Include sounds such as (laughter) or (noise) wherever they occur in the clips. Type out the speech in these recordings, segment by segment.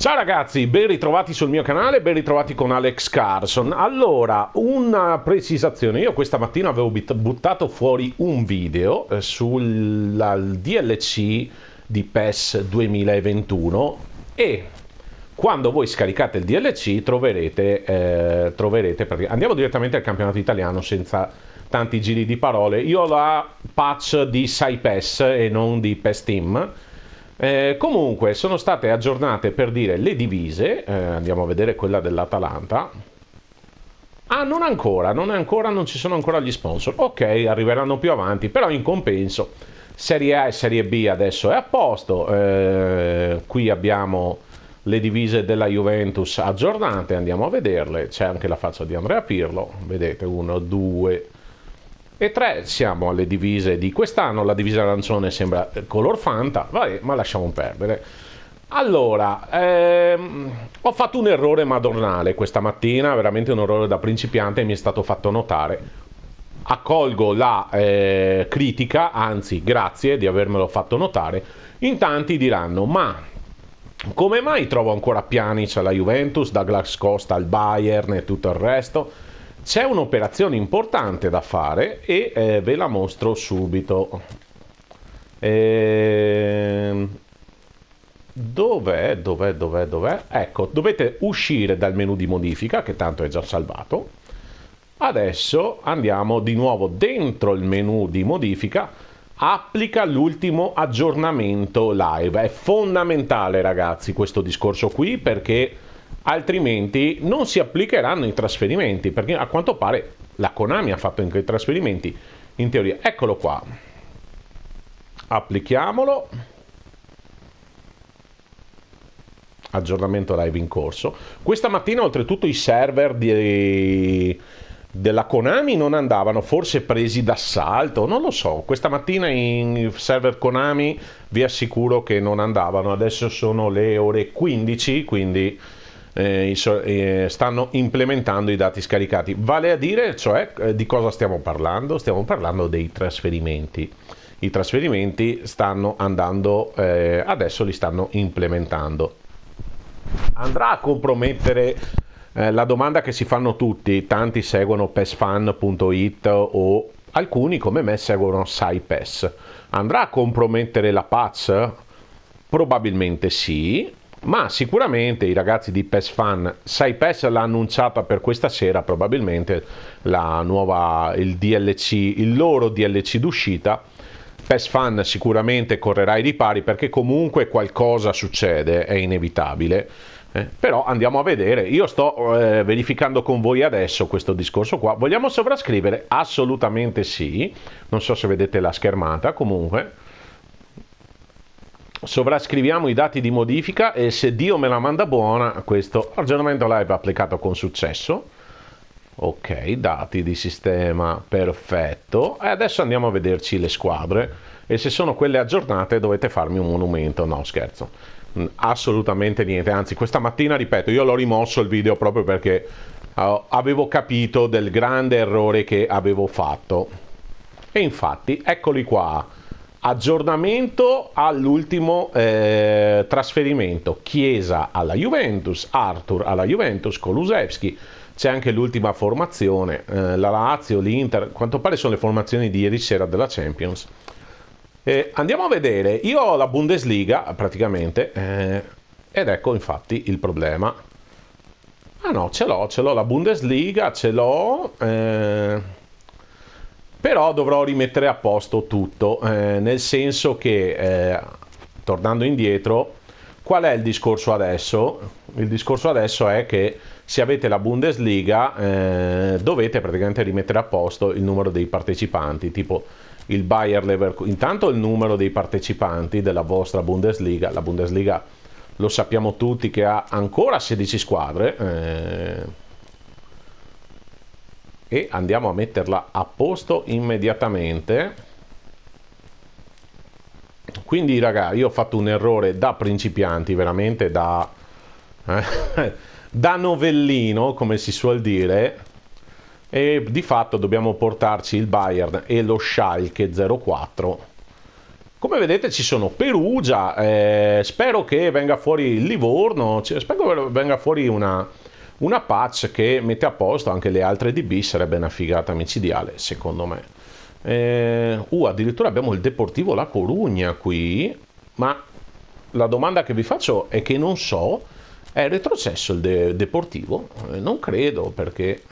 Ciao ragazzi, ben ritrovati sul mio canale, ben ritrovati con Alex Carson. Allora, una precisazione, io questa mattina avevo buttato fuori un video eh, sul DLC di PES 2021 e quando voi scaricate il DLC troverete, eh, troverete andiamo direttamente al campionato italiano senza tanti giri di parole, io ho la patch di SciPES e non di PES Team eh, comunque sono state aggiornate per dire le divise, eh, andiamo a vedere quella dell'Atalanta. Ah, non ancora, non ancora, non ci sono ancora gli sponsor. Ok, arriveranno più avanti, però in compenso Serie A e Serie B adesso è a posto. Eh, qui abbiamo le divise della Juventus aggiornate, andiamo a vederle. C'è anche la faccia di Andrea Pirlo, vedete 1 2 e tre, siamo alle divise di quest'anno, la divisa arancione sembra color fanta, vabbè, ma lasciamo perdere. Allora, ehm, ho fatto un errore madornale questa mattina, veramente un errore da principiante, mi è stato fatto notare. Accolgo la eh, critica, anzi grazie di avermelo fatto notare. In tanti diranno, ma come mai trovo ancora Pjanic alla Juventus, da Glax Costa al Bayern e tutto il resto? C'è un'operazione importante da fare e eh, ve la mostro subito. Ehm... Dov'è? Dov'è? Dov'è? Dov'è? Ecco, dovete uscire dal menu di modifica, che tanto è già salvato. Adesso andiamo di nuovo dentro il menu di modifica, applica l'ultimo aggiornamento live. È fondamentale, ragazzi, questo discorso qui perché altrimenti non si applicheranno i trasferimenti, perché a quanto pare la Konami ha fatto anche i trasferimenti, in teoria. Eccolo qua, applichiamolo, aggiornamento live in corso. Questa mattina oltretutto i server di della Konami non andavano, forse presi d'assalto, non lo so. Questa mattina in server Konami vi assicuro che non andavano. Adesso sono le ore 15, quindi eh, eh, stanno implementando i dati scaricati. Vale a dire, cioè, eh, di cosa stiamo parlando? Stiamo parlando dei trasferimenti. I trasferimenti stanno andando, eh, adesso li stanno implementando. Andrà a compromettere eh, la domanda che si fanno tutti, tanti seguono PESFan.it o alcuni come me seguono SciPass. Andrà a compromettere la PAZ? Probabilmente sì, ma sicuramente i ragazzi di PES Fan, sai PES l'ha annunciata per questa sera probabilmente la nuova, il, DLC, il loro DLC d'uscita, PES Fan sicuramente correrà ai ripari perché comunque qualcosa succede, è inevitabile. Eh, però andiamo a vedere, io sto eh, verificando con voi adesso questo discorso qua. Vogliamo sovrascrivere? Assolutamente sì. Non so se vedete la schermata, comunque sovrascriviamo i dati di modifica e se Dio me la manda buona, questo aggiornamento live applicato con successo. Ok, dati di sistema, perfetto. E adesso andiamo a vederci le squadre e se sono quelle aggiornate dovete farmi un monumento, no scherzo. Mm, assolutamente niente, anzi questa mattina ripeto, io l'ho rimosso il video proprio perché eh, avevo capito del grande errore che avevo fatto. E infatti, eccoli qua Aggiornamento all'ultimo eh, trasferimento. Chiesa alla Juventus, Arthur alla Juventus, Kolusevski. C'è anche l'ultima formazione, eh, la Lazio, l'Inter. Quanto pare sono le formazioni di ieri sera della Champions. Eh, andiamo a vedere, io ho la Bundesliga praticamente, eh, ed ecco infatti il problema. Ah no, ce l'ho, ce l'ho la Bundesliga, ce l'ho eh, però dovrò rimettere a posto tutto, eh, nel senso che, eh, tornando indietro, qual è il discorso adesso? Il discorso adesso è che se avete la Bundesliga eh, dovete praticamente rimettere a posto il numero dei partecipanti, tipo il Bayer Leverkusen, intanto il numero dei partecipanti della vostra Bundesliga, la Bundesliga lo sappiamo tutti che ha ancora 16 squadre eh, e andiamo a metterla a posto immediatamente quindi raga io ho fatto un errore da principianti veramente da eh, (laughs) da novellino come si suol dire e di fatto dobbiamo portarci il Bayern e lo Schalke 04 come vedete ci sono Perugia eh, spero che venga fuori il Livorno spero che venga fuori una una patch che mette a posto anche le altre DB sarebbe una figata micidiale, secondo me. Eh, uh, addirittura abbiamo il Deportivo La Corugna qui, ma la domanda che vi faccio è che non so, è retrocesso il de Deportivo? Eh, non credo perché...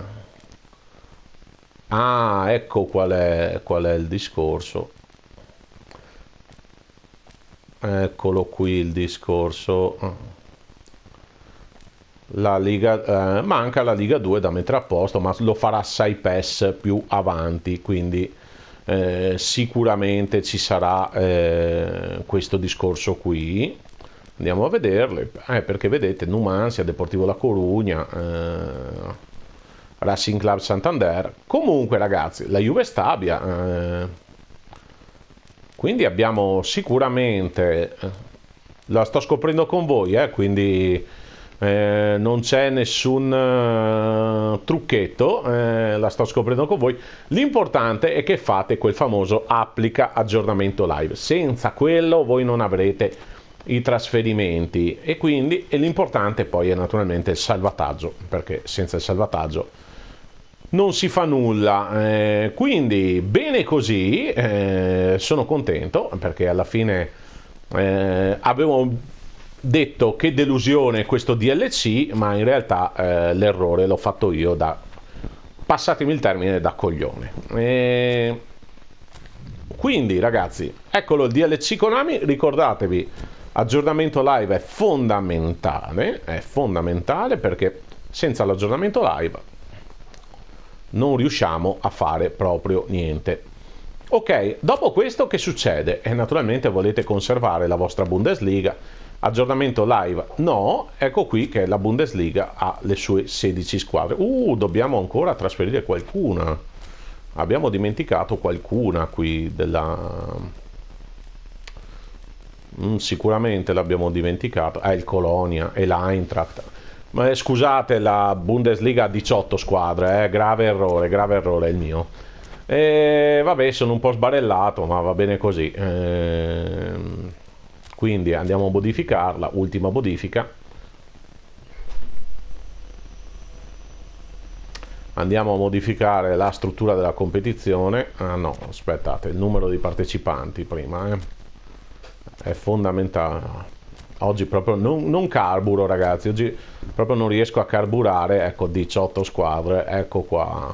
Ah, ecco qual è, qual è il discorso. Eccolo qui il discorso la Liga, eh, manca la Liga 2 da mettere a posto, ma lo farà 6 PES più avanti, quindi eh, sicuramente ci sarà eh, questo discorso qui. Andiamo a vederle, eh, perché vedete Numancia, Deportivo La Corugna, eh, Racing Club Santander. Comunque ragazzi, la Juve Stabia, eh, quindi abbiamo sicuramente, la sto scoprendo con voi, quindi eh, non c'è nessun uh, trucchetto, eh, la sto scoprendo con voi. L'importante è che fate quel famoso applica aggiornamento live. Senza quello voi non avrete i trasferimenti e quindi e l'importante poi è naturalmente il salvataggio, perché senza il salvataggio non si fa nulla. Eh, quindi bene così, eh, sono contento perché alla fine avevo detto che delusione questo DLC, ma in realtà eh, l'errore l'ho fatto io da, passatemi il termine, da coglione. E... Quindi ragazzi, eccolo il DLC Konami, ricordatevi, aggiornamento live è fondamentale, è fondamentale perché senza l'aggiornamento live non riusciamo a fare proprio niente. Ok, dopo questo che succede? E naturalmente volete conservare la vostra Bundesliga, Aggiornamento live? No, ecco qui che la Bundesliga ha le sue 16 squadre. Uh, dobbiamo ancora trasferire qualcuna. Abbiamo dimenticato qualcuna qui della... Mm, sicuramente l'abbiamo dimenticato. È ah, il Colonia e l'Eintracht. Ma eh, scusate, la Bundesliga ha 18 squadre, eh? grave errore, grave errore è il mio. E eh, vabbè, sono un po' sbarellato, ma va bene così. Ehm quindi andiamo a modificarla ultima modifica andiamo a modificare la struttura della competizione ah no aspettate il numero di partecipanti prima eh. è fondamentale oggi proprio non, non, carburo ragazzi oggi proprio non riesco a carburare ecco 18 squadre ecco qua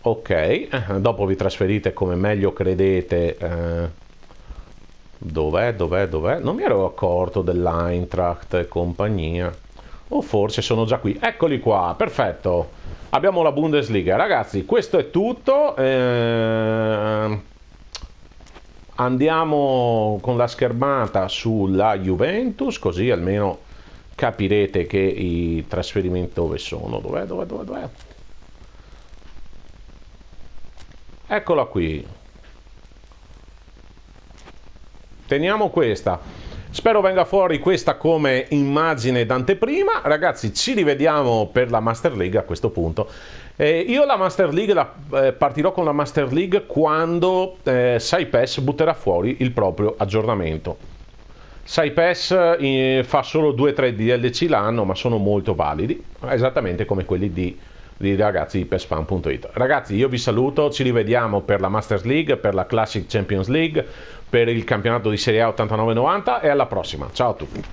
ok eh, dopo vi trasferite come meglio credete eh, Dov'è, dov'è, dov'è? Non mi ero accorto dell'Eintracht e compagnia. O forse sono già qui. Eccoli qua, perfetto. Abbiamo la Bundesliga. Ragazzi, questo è tutto. Eh... Andiamo con la schermata sulla Juventus, così almeno capirete che i trasferimenti dove sono. Dov'è, dov'è, dov'è, dov'è? Eccola qui. teniamo questa. Spero venga fuori questa come immagine d'anteprima. Ragazzi, ci rivediamo per la Master League a questo punto. Eh, io la Master League la, eh, partirò con la Master League quando eh, SciPass butterà fuori il proprio aggiornamento. SciPass eh, fa solo 2-3 DLC l'anno, ma sono molto validi, esattamente come quelli di di ragazzi di PESFAN.it. Ragazzi, io vi saluto, ci rivediamo per la Masters League, per la Classic Champions League, per il campionato di Serie A 89-90 e alla prossima. Ciao a tutti.